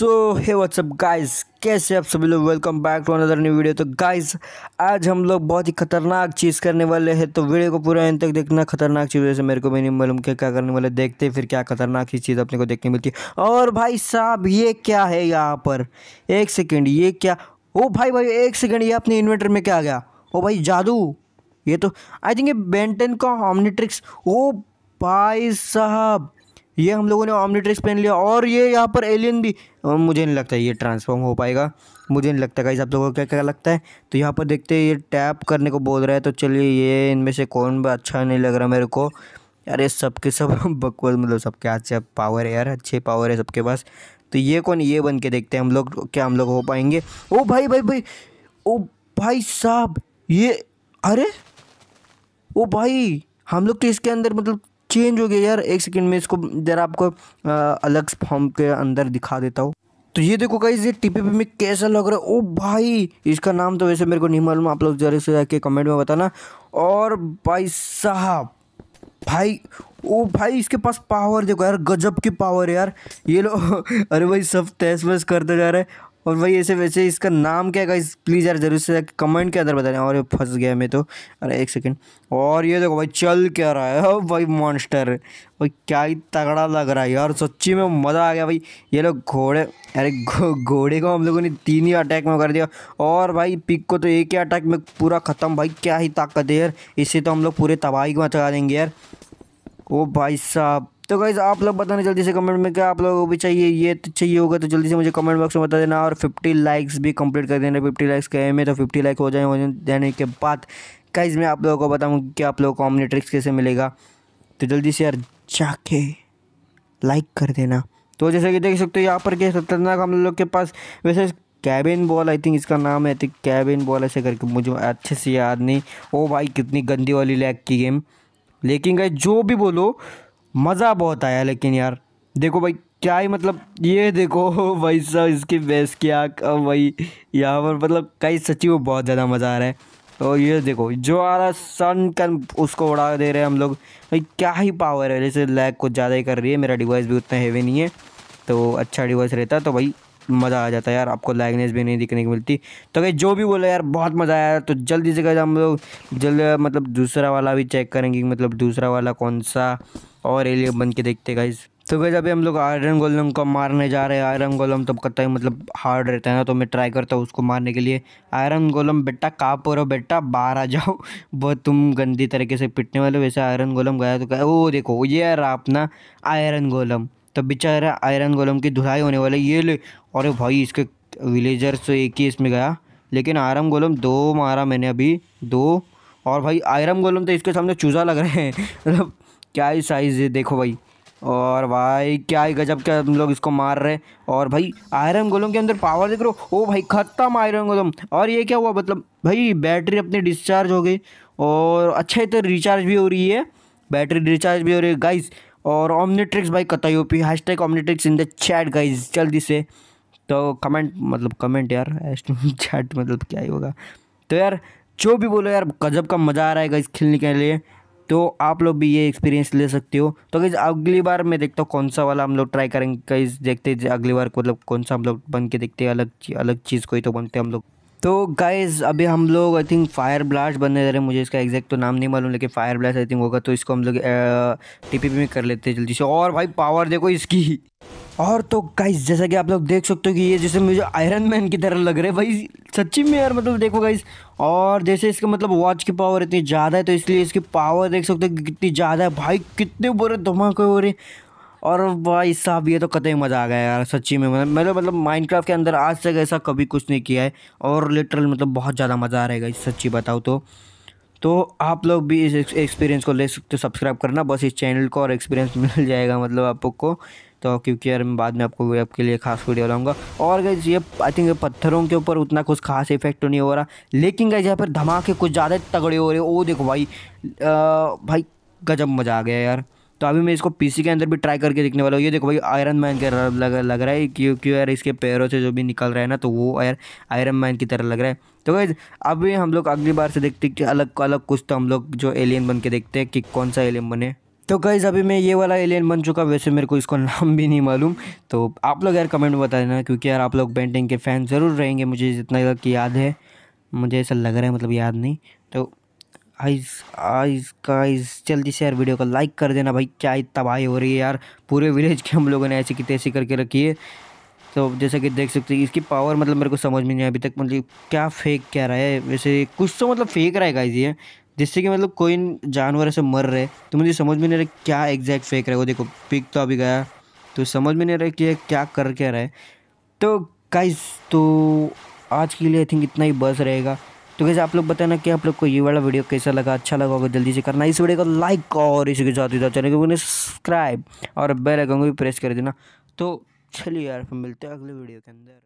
सो है WhatsApp guys कैसे आप सभी लोग welcome back to another new video तो गाइस आज हम लोग बहुत ही खतरनाक चीज़ करने वाले हैं तो वीडियो को पूरा इन तक देखना खतरनाक चीज़ वैसे मेरे को भी नहीं मालूम क्या क्या करने वाले देखते फिर क्या खतरनाक ही चीज़ अपने को देखने मिलती है और भाई साहब ये क्या है यहाँ पर एक सेकेंड ये क्या ओ भाई भाई एक सेकेंड ये अपने इन्वर्टर में क्या आ गया ओ भाई जादू ये तो आई थिंक ये बेंटन का ऑमनीट्रिक्स ओ भाई साहब ये हम लोगों ने ऑमनीट्रिक्स पहन लिया और ये यहाँ पर एलियन भी मुझे नहीं लगता ये ट्रांसफॉर्म हो पाएगा मुझे नहीं लगता गाइज आप लोगों को क्या क्या लगता है तो यहाँ पर देखते हैं ये टैप करने को बोल रहा है तो चलिए ये इनमें से कौन भी अच्छा नहीं लग रहा मेरे को यार ये सबके सब, सब बकवास मतलब सबके अच्छे पावर है यार अच्छे पावर है सबके पास तो ये कौन ये बन के देखते हैं हम लोग क्या हम लोग हो पाएंगे ओ भाई भाई भाई ओ भाई साहब ये अरे ओ भाई हम लोग तो इसके अंदर मतलब चेंज हो गया यार एक सेकेंड में इसको जरा आपको आ, अलग फॉर्म के अंदर दिखा देता हूँ तो ये देखो कहीं ये पी में कैसा लग रहा है ओ भाई इसका नाम तो वैसे मेरे को नहीं मालूम आप लोग जरा से जाके कमेंट में बताना और भाई साहब भाई ओ भाई इसके पास पावर देखो यार गजब की पावर है यार ये लो अरे भाई सब तहस वहस करते जा रहे हैं और वही ऐसे वैसे इसका नाम क्या है इस प्लीज़ यार जरूर से कमेंट के अंदर बता दें और ये फंस गया मैं तो अरे एक सेकंड और ये देखो भाई चल क्या रहा है भाई मॉन्स्टर भाई क्या ही तगड़ा लग रहा है यार सच्ची में मज़ा आ गया भाई ये लोग घोड़े अरे घोड़े को हम लोगों ने तीन ही अटैक में कर दिया और भाई पिक को तो एक ही अटैक में पूरा ख़त्म भाई क्या ही ताकत है यार इससे तो हम लोग पूरे तबाही को मचा देंगे यार ओ भाई साहब तो गाइज आप लोग बताना जल्दी से कमेंट में क्या आप लोगों को भी चाहिए ये तो चाहिए होगा तो जल्दी से मुझे कमेंट बॉक्स में बता देना और 50 लाइक्स भी कंप्लीट कर देना 50 लाइक्स कहे में तो 50 लाइक हो जाए देने के बाद गाइज मैं आप लोगों को बताऊँ कि आप लोगों को ट्रिक्स कैसे मिलेगा तो जल्दी से यार जाके लाइक कर देना तो जैसे कि देख सकते हो यहाँ पर क्या खतरनाक हम लोग के पास वैसे कैबिन बॉल आई थिंक इसका नाम है थिंक कैबिन बॉल ऐसे करके मुझे अच्छे से याद नहीं ओ भाई कितनी गंदी वाली लैग की गेम लेकिन गए जो भी बोलो मज़ा बहुत आया लेकिन यार देखो भाई क्या ही मतलब ये देखो भाई साहब इसके बेस क्या अब भाई यहाँ पर मतलब कई सच्ची वो बहुत ज़्यादा मज़ा आ रहा है और ये देखो जो आ रहा सन कन उसको उड़ा दे रहे हैं हम लोग भाई क्या ही पावर है जैसे लैग कुछ ज़्यादा ही कर रही है मेरा डिवाइस भी उतना हैवी नहीं है तो अच्छा डिवाइस रहता तो भाई मज़ा आ जाता है यार आपको लैगनेस भी नहीं दिखने की मिलती तो भाई जो भी बोले यार बहुत मज़ा आया तो जल्दी से हम लोग जल्द मतलब दूसरा वाला भी चेक करेंगे मतलब दूसरा वाला कौन सा और एलियन बन के देखते गाइज तो गैस अभी हम लोग आयरन गोलम को मारने जा रहे हैं आयरन गोलम तब कत मतलब हार्ड रहता है ना तो मैं ट्राई करता हूँ उसको मारने के लिए आयरन गोलम बेटा पर हो बेटा बाहर आ जाओ बहुत तुम गंदी तरीके से पिटने वाले वैसे आयरन गोलम गया तो कह ओ देखो ये रहा अपना आयरन गोलम तो बेचारा आयरन गोलम की धुलाई होने वाली ये ले अरे भाई इसके विलेजर से तो एक ही इसमें गया लेकिन आयरन गोलम दो मारा मैंने अभी दो और भाई आयरन गोलम तो इसके सामने चूज़ा लग रहे हैं मतलब क्या ही साइज़ है देखो भाई और भाई क्या ही गजब क्या हम लोग इसको मार रहे और भाई आयरन गोलम के अंदर पावर देख रहे हो ओ भाई ख़त्म आयरन गोलम और ये क्या हुआ मतलब भाई बैटरी अपनी डिस्चार्ज हो गई और अच्छे तरह रिचार्ज भी हो रही है बैटरी रिचार्ज भी हो रही है गाइज और ऑमनीट्रिक्स भाई कतई O P hashtag in the chat guys जल्दी से तो कमेंट मतलब कमेंट यार चैट मतलब क्या ही होगा तो यार जो भी बोलो यार गजब का मज़ा आ रहा है गाइज खेलने के लिए तो आप लोग भी ये एक्सपीरियंस ले सकते हो तो कैसे अगली बार मैं देखता हूँ कौन सा वाला हम लोग ट्राई करेंगे कैसे देखते अगली बार मतलब कौन सा हम लोग बन के देखते हैं अलग अलग चीज़ कोई तो बनते हम लोग तो गाइज अभी हम लोग आई थिंक फायर ब्लास्ट बनने जा रहे हैं मुझे इसका एग्जैक्ट तो नाम नहीं मालूम लेकिन फायर ब्लास्ट आई थिंक होगा तो इसको हम लोग टीपीपी में कर लेते हैं जल्दी से और भाई पावर देखो इसकी और तो गाइस जैसा कि आप लोग देख सकते हो कि ये जैसे मुझे आयरन मैन की तरह लग रहे है भाई सच्ची में यार मतलब देखो गाइस और जैसे इसका मतलब वॉच की पावर इतनी ज़्यादा है तो इसलिए इसकी पावर देख सकते हो कि कितनी ज़्यादा है भाई कितने बुरे धमाके हो रहे और भाई साहब ये तो कतई मज़ा आ गया यार सच्ची में मतलब मैंने मतलब माइनक्राफ्ट के अंदर आज तक ऐसा कभी कुछ नहीं किया है और लिटरल मतलब बहुत ज़्यादा मज़ा आ रहेगा सच्ची बताओ तो तो आप लोग भी इस एक्सपीरियंस को ले सकते हो सब्सक्राइब करना बस इस चैनल को और एक्सपीरियंस मिल जाएगा मतलब आपको तो क्योंकि यार मैं बाद में आपको आपके लिए खास वीडियो लाऊंगा और गई ये आई थिंक पत्थरों के ऊपर उतना कुछ खास इफेक्ट तो नहीं हो रहा लेकिन गई यहाँ पर धमाके कुछ ज़्यादा तगड़े हो रहे ओ देखो भाई आ, भाई गजब मज़ा आ गया यार तो अभी मैं इसको पीसी के अंदर भी ट्राई करके देखने वाला हूँ ये देखो भाई आयरन मैन के लग लग रहा है क्यों क्यों यार इसके पैरों से जो भी निकल रहा है ना तो वो यार आयरन मैन की तरह लग रहा है तो भाई अभी हम लोग अगली बार से देखते कि अलग अलग कुछ तो हम लोग जो एलियन बन के देखते हैं कि कौन सा एलियन बने तो गाइज़ अभी मैं ये वाला एलियन बन चुका वैसे मेरे को इसको नाम भी नहीं मालूम तो आप लोग यार कमेंट में बता देना क्योंकि यार आप लोग पेंटिंग के फ़ैन ज़रूर रहेंगे मुझे जितना याद है मुझे ऐसा लग रहा है मतलब याद नहीं तो आइज का गाइस जल्दी से यार वीडियो को लाइक कर देना भाई क्या तबाही हो रही है यार पूरे विलेज के हम लोगों ने ऐसी की तैसी करके रखी है तो जैसा कि देख सकते हैं इसकी पावर मतलब मेरे को समझ में नहीं अभी तक मतलब क्या फेक क्या रहा है वैसे कुछ तो मतलब फेंक रहा है गाइज ये जिससे कि मतलब कोई जानवर ऐसे मर रहे तो मुझे समझ में नहीं रहा क्या एग्जैक्ट फेंक रहा है वो देखो पिक तो अभी गया तो समझ में नहीं रहा कि क्या कर क्या रहा है तो गाइज तो आज के लिए आई थिंक इतना ही बस रहेगा तो कैसे आप लोग बताना कि आप लोग को ये वाला वीडियो कैसा लगा अच्छा लगा होगा जल्दी से करना इस वीडियो को लाइक और इसी के साथ ही चैनल को सब्सक्राइब और बेल आइकन को भी प्रेस कर देना तो चलिए यार मिलते हैं अगले वीडियो के अंदर